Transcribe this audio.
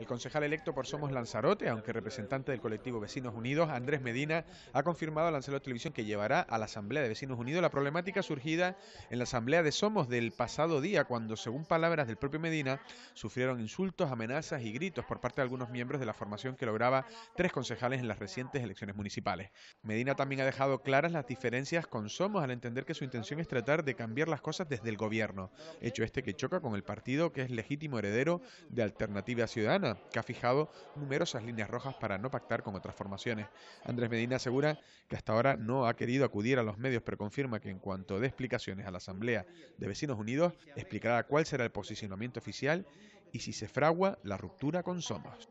El concejal electo por Somos Lanzarote, aunque representante del colectivo Vecinos Unidos, Andrés Medina, ha confirmado a Lanzarote Televisión que llevará a la Asamblea de Vecinos Unidos la problemática surgida en la Asamblea de Somos del pasado día, cuando, según palabras del propio Medina, sufrieron insultos, amenazas y gritos por parte de algunos miembros de la formación que lograba tres concejales en las recientes elecciones municipales. Medina también ha dejado claras las diferencias con Somos al entender que su intención es tratar de cambiar las cosas desde el gobierno, hecho este que choca con el partido que es legítimo heredero de Alternativa Ciudadana que ha fijado numerosas líneas rojas para no pactar con otras formaciones. Andrés Medina asegura que hasta ahora no ha querido acudir a los medios, pero confirma que en cuanto dé explicaciones a la Asamblea de Vecinos Unidos, explicará cuál será el posicionamiento oficial y si se fragua la ruptura con Somos.